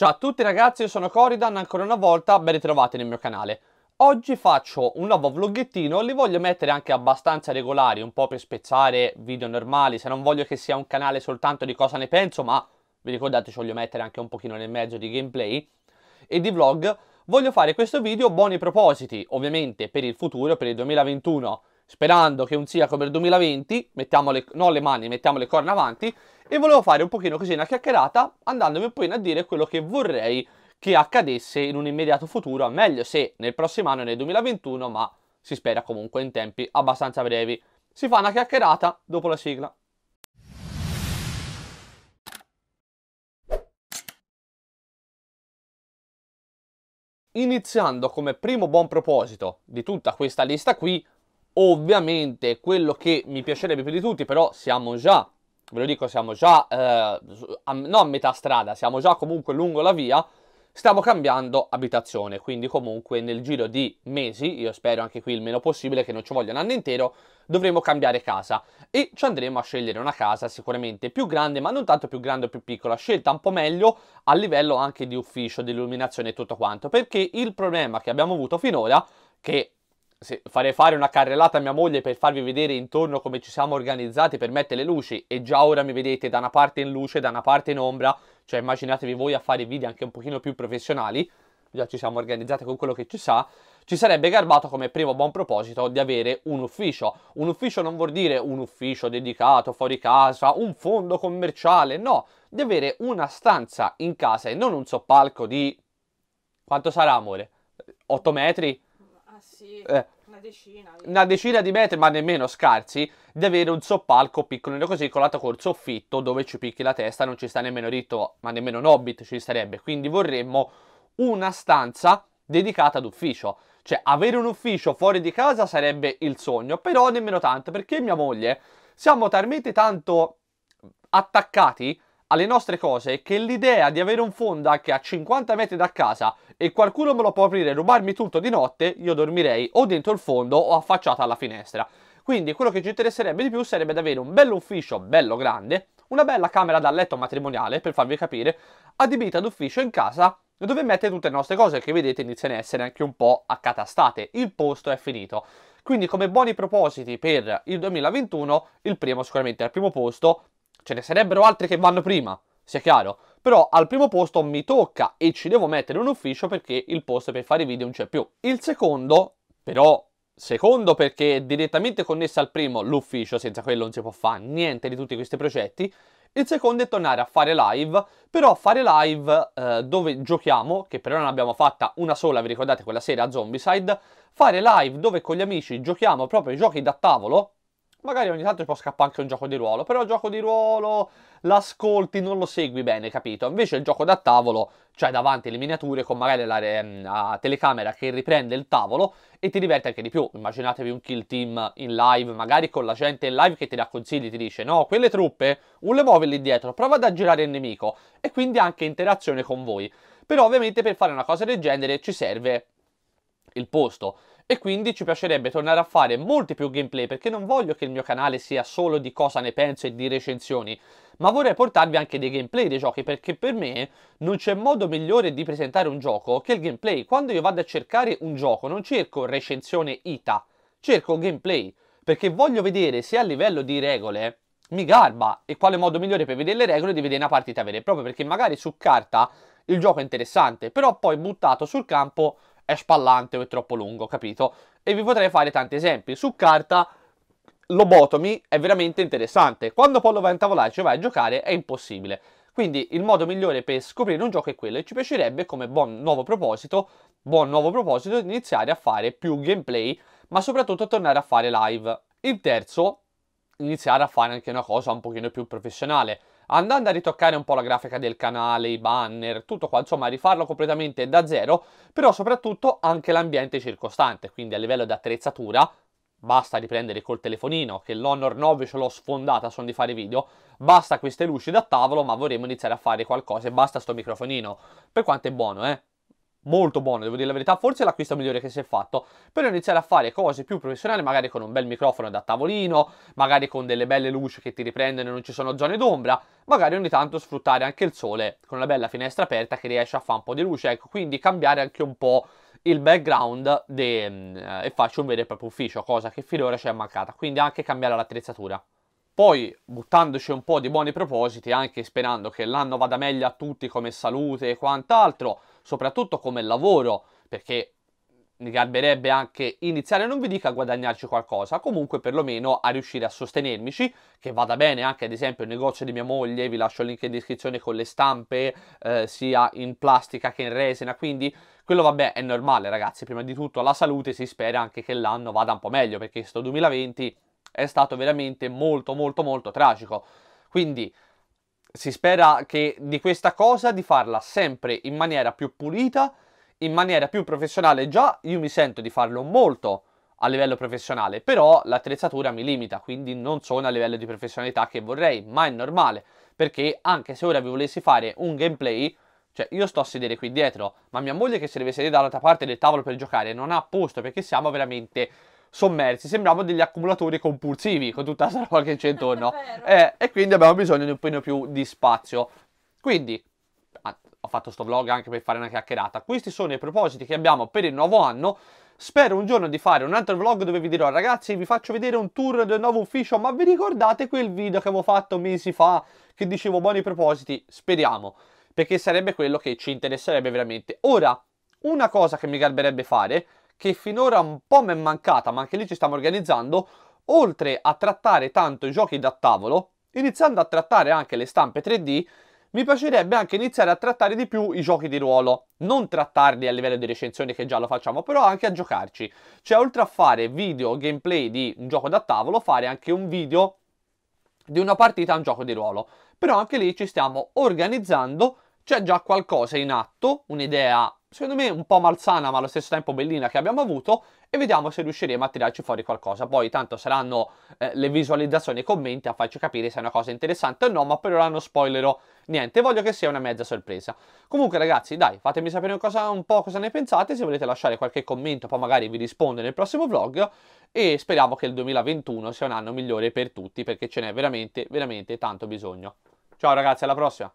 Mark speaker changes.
Speaker 1: Ciao a tutti ragazzi, io sono Coridan, ancora una volta ben ritrovati nel mio canale. Oggi faccio un nuovo vloggettino, li voglio mettere anche abbastanza regolari, un po' per spezzare video normali, se non voglio che sia un canale soltanto di cosa ne penso, ma vi ricordate ci voglio mettere anche un pochino nel mezzo di gameplay e di vlog. Voglio fare questo video buoni propositi, ovviamente per il futuro, per il 2021 sperando che un sia come il 2020, mettiamo le, non le mani, mettiamo le corna avanti, e volevo fare un pochino così una chiacchierata, andandomi poi a dire quello che vorrei che accadesse in un immediato futuro, meglio se nel prossimo anno, nel 2021, ma si spera comunque in tempi abbastanza brevi. Si fa una chiacchierata dopo la sigla. Iniziando come primo buon proposito di tutta questa lista qui, Ovviamente quello che mi piacerebbe più di tutti, però siamo già, ve lo dico, siamo già, eh, a, non a metà strada, siamo già comunque lungo la via, stiamo cambiando abitazione, quindi comunque nel giro di mesi, io spero anche qui il meno possibile che non ci voglia un anno intero, dovremo cambiare casa e ci andremo a scegliere una casa sicuramente più grande, ma non tanto più grande o più piccola, scelta un po' meglio a livello anche di ufficio, di illuminazione e tutto quanto, perché il problema che abbiamo avuto finora, che fare fare una carrellata a mia moglie per farvi vedere intorno come ci siamo organizzati per mettere le luci e già ora mi vedete da una parte in luce, da una parte in ombra, cioè immaginatevi voi a fare video anche un pochino più professionali, già ci siamo organizzati con quello che ci sa, ci sarebbe garbato come primo buon proposito di avere un ufficio. Un ufficio non vuol dire un ufficio dedicato fuori casa, un fondo commerciale, no, di avere una stanza in casa e non un soppalco di... quanto sarà amore? 8 metri? Ah, sì, eh, una, decina, una decina. di metri, ma nemmeno scarsi, di avere un soppalco piccolino così, colato col soffitto, dove ci picchi la testa, non ci sta nemmeno Ritto, ma nemmeno Nobbit ci starebbe. Quindi vorremmo una stanza dedicata ad ufficio. Cioè, avere un ufficio fuori di casa sarebbe il sogno, però nemmeno tanto, perché mia moglie siamo talmente tanto attaccati alle nostre cose che l'idea di avere un fondo a 50 metri da casa e qualcuno me lo può aprire e rubarmi tutto di notte, io dormirei o dentro il fondo o affacciata alla finestra. Quindi quello che ci interesserebbe di più sarebbe di avere un bello ufficio bello grande, una bella camera da letto matrimoniale, per farvi capire, adibita ad ufficio in casa dove mette tutte le nostre cose che vedete iniziano ad essere anche un po' accatastate. Il posto è finito. Quindi come buoni propositi per il 2021, il primo sicuramente al primo posto, Ce ne sarebbero altri che vanno prima, sia chiaro. Però al primo posto mi tocca e ci devo mettere un ufficio perché il posto per fare video non c'è più. Il secondo, però, secondo perché è direttamente connesso al primo, l'ufficio, senza quello non si può fare niente di tutti questi progetti. Il secondo è tornare a fare live, però fare live eh, dove giochiamo, che però non abbiamo fatta una sola, vi ricordate quella sera a Zombicide, fare live dove con gli amici giochiamo proprio i giochi da tavolo, Magari ogni tanto può scappare anche un gioco di ruolo, però il gioco di ruolo l'ascolti, non lo segui bene, capito? Invece il gioco da tavolo, cioè davanti le miniature con magari la, la mm, telecamera che riprende il tavolo e ti diverte anche di più. Immaginatevi un kill team in live, magari con la gente in live che ti dà consigli, ti dice no, quelle truppe, un le muove lì dietro, prova ad aggirare il nemico e quindi anche interazione con voi. Però ovviamente per fare una cosa del genere ci serve il posto e quindi ci piacerebbe tornare a fare molti più gameplay perché non voglio che il mio canale sia solo di cosa ne penso e di recensioni, ma vorrei portarvi anche dei gameplay dei giochi perché per me non c'è modo migliore di presentare un gioco che il gameplay. Quando io vado a cercare un gioco non cerco recensione ITA, cerco gameplay perché voglio vedere se a livello di regole mi garba e quale modo migliore per vedere le regole di vedere una partita vera e propria perché magari su carta il gioco è interessante però poi buttato sul campo è spallante o è troppo lungo, capito? E vi potrei fare tanti esempi. Su carta Lobotomy è veramente interessante. Quando poi lo vai a intavolare, ci vai a giocare, è impossibile. Quindi il modo migliore per scoprire un gioco è quello e ci piacerebbe come buon nuovo proposito, buon nuovo proposito, iniziare a fare più gameplay, ma soprattutto tornare a fare live. Il terzo, iniziare a fare anche una cosa un pochino più professionale andando a ritoccare un po' la grafica del canale, i banner, tutto qua, insomma rifarlo completamente da zero, però soprattutto anche l'ambiente circostante, quindi a livello di attrezzatura basta riprendere col telefonino, che l'Honor 9 ce l'ho sfondata a di fare video, basta queste luci da tavolo, ma vorremmo iniziare a fare qualcosa e basta sto microfonino, per quanto è buono, eh? molto buono, devo dire la verità, forse è l'acquisto migliore che si è fatto, per iniziare a fare cose più professionali, magari con un bel microfono da tavolino, magari con delle belle luci che ti riprendono e non ci sono zone d'ombra, magari ogni tanto sfruttare anche il sole con una bella finestra aperta che riesce a fare un po' di luce, ecco, quindi cambiare anche un po' il background de, eh, e farci un vero e proprio ufficio, cosa che finora ci è mancata, quindi anche cambiare l'attrezzatura. Poi, buttandoci un po' di buoni propositi, anche sperando che l'anno vada meglio a tutti come salute e quant'altro, soprattutto come lavoro, perché mi garberebbe anche iniziare, non vi dico a guadagnarci qualcosa, comunque perlomeno a riuscire a sostenermici, che vada bene anche ad esempio il negozio di mia moglie, vi lascio il link in descrizione con le stampe, eh, sia in plastica che in resina, quindi quello vabbè è normale ragazzi, prima di tutto la salute si spera anche che l'anno vada un po' meglio, perché sto 2020 è stato veramente molto molto molto tragico, quindi si spera che di questa cosa di farla sempre in maniera più pulita, in maniera più professionale. Già io mi sento di farlo molto a livello professionale, però l'attrezzatura mi limita, quindi non sono a livello di professionalità che vorrei, ma è normale, perché anche se ora vi volessi fare un gameplay, cioè io sto a sedere qui dietro, ma mia moglie che si deve sedere dall'altra parte del tavolo per giocare non ha posto perché siamo veramente sommersi, sembravano degli accumulatori compulsivi con tutta la roba che c'è intorno. Eh, e quindi abbiamo bisogno di un po' più di spazio. Quindi ah, ho fatto sto vlog anche per fare una chiacchierata. Questi sono i propositi che abbiamo per il nuovo anno. Spero un giorno di fare un altro vlog dove vi dirò ragazzi vi faccio vedere un tour del nuovo ufficio ma vi ricordate quel video che avevo fatto mesi fa che dicevo buoni propositi? Speriamo perché sarebbe quello che ci interesserebbe veramente. Ora una cosa che mi garberebbe fare che finora un po' mi è mancata, ma anche lì ci stiamo organizzando, oltre a trattare tanto i giochi da tavolo, iniziando a trattare anche le stampe 3D, mi piacerebbe anche iniziare a trattare di più i giochi di ruolo, non trattarli a livello di recensione che già lo facciamo, però anche a giocarci. Cioè, oltre a fare video gameplay di un gioco da tavolo, fare anche un video di una partita a un gioco di ruolo. Però anche lì ci stiamo organizzando, c'è già qualcosa in atto, un'idea secondo me un po' malsana ma allo stesso tempo bellina che abbiamo avuto e vediamo se riusciremo a tirarci fuori qualcosa. Poi tanto saranno eh, le visualizzazioni e i commenti a farci capire se è una cosa interessante o no, ma per ora non spoilerò niente, voglio che sia una mezza sorpresa. Comunque ragazzi, dai, fatemi sapere cosa, un po' cosa ne pensate, se volete lasciare qualche commento poi magari vi rispondo nel prossimo vlog e speriamo che il 2021 sia un anno migliore per tutti perché ce n'è veramente, veramente tanto bisogno. Ciao ragazzi, alla prossima!